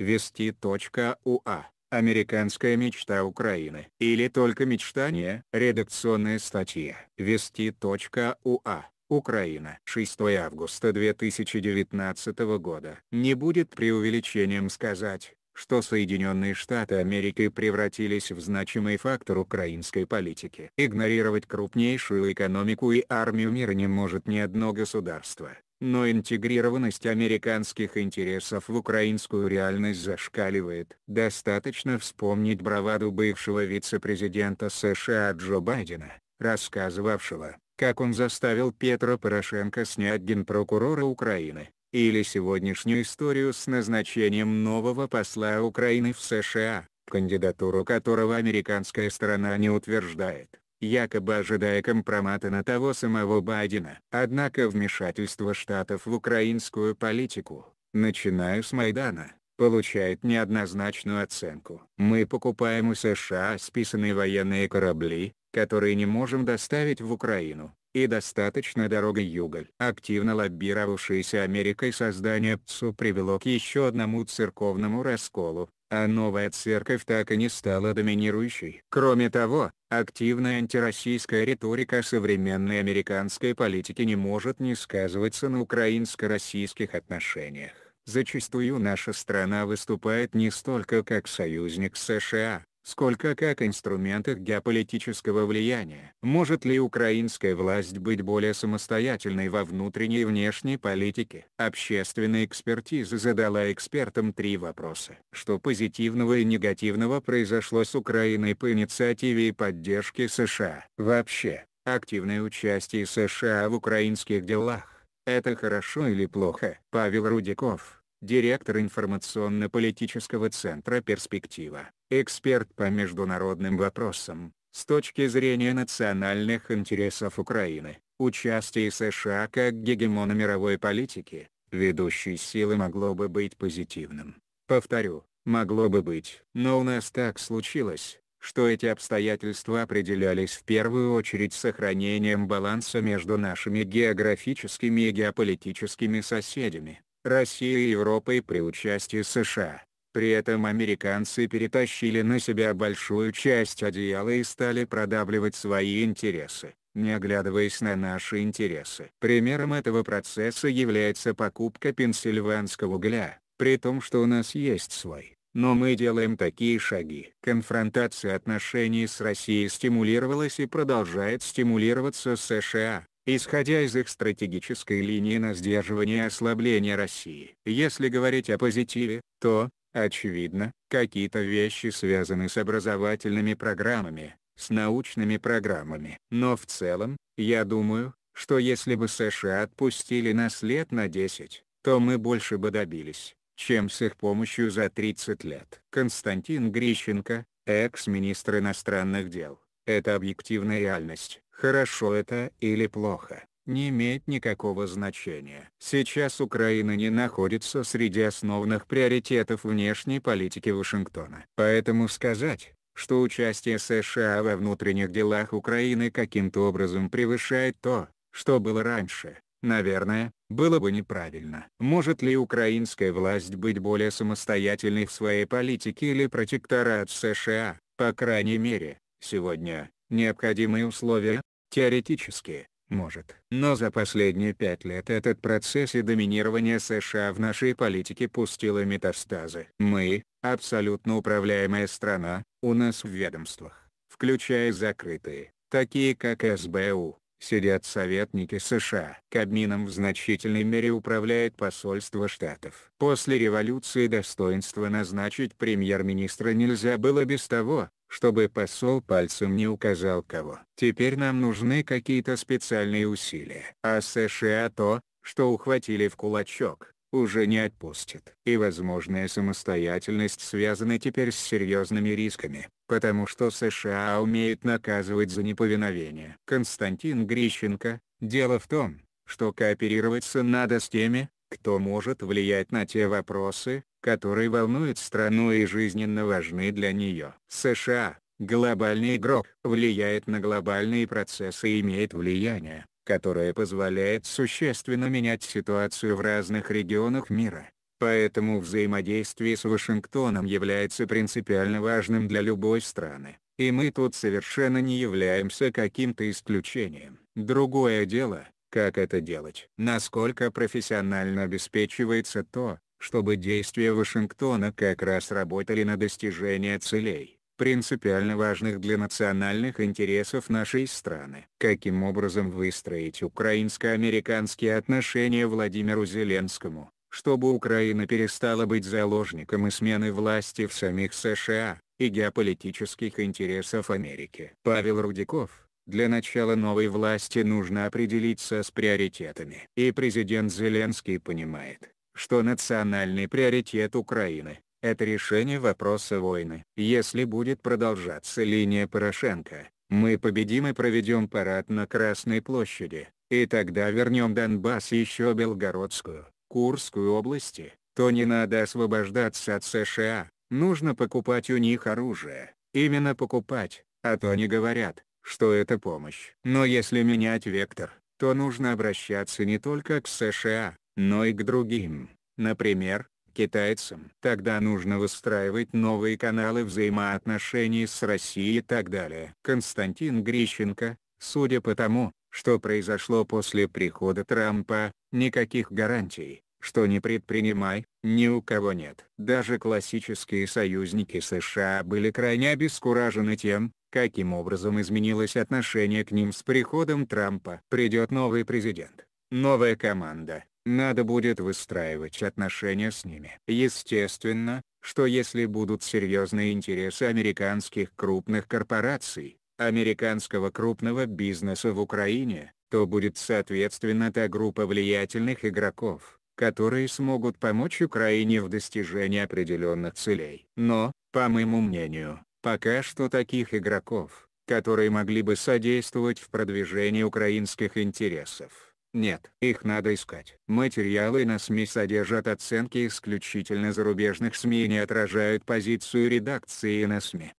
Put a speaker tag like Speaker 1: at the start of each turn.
Speaker 1: Вести.уа. А. Американская мечта Украины. Или только мечтание. Редакционная статья. Вести.уа. А. Украина. 6 августа 2019 года. Не будет преувеличением сказать, что Соединенные Штаты Америки превратились в значимый фактор украинской политики. Игнорировать крупнейшую экономику и армию мира не может ни одно государство но интегрированность американских интересов в украинскую реальность зашкаливает. Достаточно вспомнить браваду бывшего вице-президента США Джо Байдена, рассказывавшего, как он заставил Петра Порошенко снять генпрокурора Украины, или сегодняшнюю историю с назначением нового посла Украины в США, кандидатуру которого американская сторона не утверждает якобы ожидая компромата на того самого Байдена. Однако вмешательство Штатов в украинскую политику, начиная с Майдана, получает неоднозначную оценку. Мы покупаем у США списанные военные корабли, которые не можем доставить в Украину, и достаточно дорога Юголь. Активно лоббировавшееся Америкой создание ПЦУ привело к еще одному церковному расколу, а новая церковь так и не стала доминирующей. Кроме того, активная антироссийская риторика современной американской политики не может не сказываться на украинско-российских отношениях. Зачастую наша страна выступает не столько как союзник США, сколько как инструментов геополитического влияния. Может ли украинская власть быть более самостоятельной во внутренней и внешней политике? Общественная экспертиза задала экспертам три вопроса. Что позитивного и негативного произошло с Украиной по инициативе и поддержке США? Вообще, активное участие США в украинских делах – это хорошо или плохо? Павел Рудиков директор информационно-политического центра «Перспектива», эксперт по международным вопросам, с точки зрения национальных интересов Украины, участие США как гегемона мировой политики, ведущей силы могло бы быть позитивным. Повторю, могло бы быть. Но у нас так случилось, что эти обстоятельства определялись в первую очередь сохранением баланса между нашими географическими и геополитическими соседями, Россия и Европой при участии США. При этом американцы перетащили на себя большую часть одеяла и стали продавливать свои интересы, не оглядываясь на наши интересы. Примером этого процесса является покупка пенсильванского угля, при том что у нас есть свой. Но мы делаем такие шаги. Конфронтация отношений с Россией стимулировалась и продолжает стимулироваться США исходя из их стратегической линии на сдерживание и ослабление России. Если говорить о позитиве, то, очевидно, какие-то вещи связаны с образовательными программами, с научными программами. Но в целом, я думаю, что если бы США отпустили нас лет на 10, то мы больше бы добились, чем с их помощью за 30 лет. Константин Грищенко, экс-министр иностранных дел, это объективная реальность. Хорошо это или плохо, не имеет никакого значения. Сейчас Украина не находится среди основных приоритетов внешней политики Вашингтона. Поэтому сказать, что участие США во внутренних делах Украины каким-то образом превышает то, что было раньше, наверное, было бы неправильно. Может ли украинская власть быть более самостоятельной в своей политике или протекторат США, по крайней мере, сегодня, необходимые условия, Теоретически, может. Но за последние пять лет этот процесс и доминирование США в нашей политике пустило метастазы. Мы — абсолютно управляемая страна, у нас в ведомствах, включая закрытые, такие как СБУ, сидят советники США. Кабмином в значительной мере управляет посольство штатов. После революции достоинство назначить премьер-министра нельзя было без того, чтобы посол пальцем не указал кого. Теперь нам нужны какие-то специальные усилия. А США то, что ухватили в кулачок, уже не отпустит. И возможная самостоятельность связана теперь с серьезными рисками, потому что США умеют наказывать за неповиновение. Константин Грищенко, дело в том, что кооперироваться надо с теми, кто может влиять на те вопросы, которые волнуют страну и жизненно важны для нее. США, глобальный игрок, влияет на глобальные процессы и имеет влияние, которое позволяет существенно менять ситуацию в разных регионах мира. Поэтому взаимодействие с Вашингтоном является принципиально важным для любой страны, и мы тут совершенно не являемся каким-то исключением. Другое дело, как это делать. Насколько профессионально обеспечивается то, чтобы действия Вашингтона как раз работали на достижение целей, принципиально важных для национальных интересов нашей страны. Каким образом выстроить украинско-американские отношения Владимиру Зеленскому, чтобы Украина перестала быть заложником и смены власти в самих США, и геополитических интересов Америки. Павел Рудиков для начала новой власти нужно определиться с приоритетами. И президент Зеленский понимает, что национальный приоритет Украины – это решение вопроса войны. Если будет продолжаться линия Порошенко, мы победим и проведем парад на Красной площади, и тогда вернем Донбасс еще Белгородскую, Курскую области, то не надо освобождаться от США, нужно покупать у них оружие, именно покупать, а то они говорят, что это помощь. Но если менять вектор, то нужно обращаться не только к США, но и к другим, например, китайцам. Тогда нужно выстраивать новые каналы взаимоотношений с Россией и так далее. Константин Грищенко, судя по тому, что произошло после прихода Трампа, никаких гарантий, что не предпринимай, ни у кого нет. Даже классические союзники США были крайне обескуражены тем, каким образом изменилось отношение к ним с приходом Трампа. Придет новый президент, новая команда, надо будет выстраивать отношения с ними. Естественно, что если будут серьезные интересы американских крупных корпораций, американского крупного бизнеса в Украине, то будет соответственно та группа влиятельных игроков, которые смогут помочь Украине в достижении определенных целей. Но, по моему мнению, пока что таких игроков, которые могли бы содействовать в продвижении украинских интересов, нет, их надо искать. Материалы на СМИ содержат оценки исключительно зарубежных СМИ и не отражают позицию редакции на СМИ.